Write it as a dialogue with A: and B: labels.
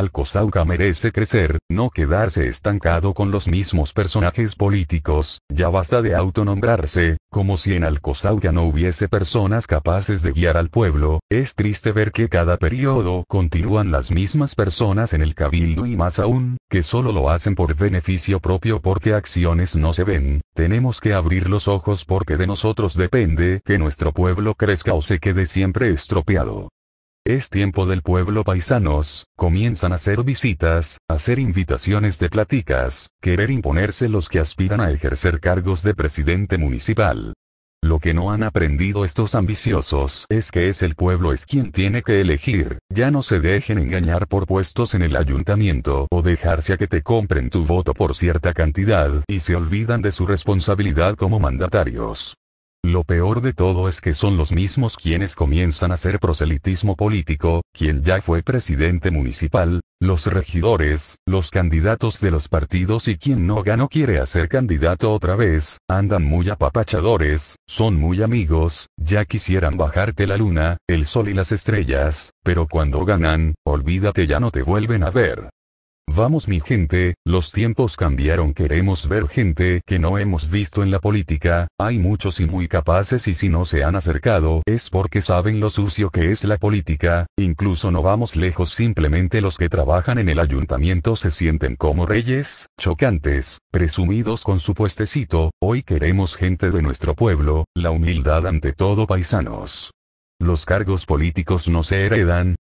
A: Alcozauca merece crecer, no quedarse estancado con los mismos personajes políticos, ya basta de autonombrarse, como si en Alcozauca no hubiese personas capaces de guiar al pueblo, es triste ver que cada periodo continúan las mismas personas en el cabildo y más aún, que solo lo hacen por beneficio propio porque acciones no se ven, tenemos que abrir los ojos porque de nosotros depende que nuestro pueblo crezca o se quede siempre estropeado. Es tiempo del pueblo paisanos, comienzan a hacer visitas, hacer invitaciones de platicas, querer imponerse los que aspiran a ejercer cargos de presidente municipal. Lo que no han aprendido estos ambiciosos es que es el pueblo es quien tiene que elegir, ya no se dejen engañar por puestos en el ayuntamiento o dejarse a que te compren tu voto por cierta cantidad y se olvidan de su responsabilidad como mandatarios. Lo peor de todo es que son los mismos quienes comienzan a hacer proselitismo político, quien ya fue presidente municipal, los regidores, los candidatos de los partidos y quien no ganó quiere hacer candidato otra vez, andan muy apapachadores, son muy amigos, ya quisieran bajarte la luna, el sol y las estrellas, pero cuando ganan, olvídate ya no te vuelven a ver. Vamos mi gente, los tiempos cambiaron queremos ver gente que no hemos visto en la política, hay muchos y muy capaces y si no se han acercado es porque saben lo sucio que es la política, incluso no vamos lejos simplemente los que trabajan en el ayuntamiento se sienten como reyes, chocantes, presumidos con su puestecito, hoy queremos gente de nuestro pueblo, la humildad ante todo paisanos. Los cargos políticos no se heredan,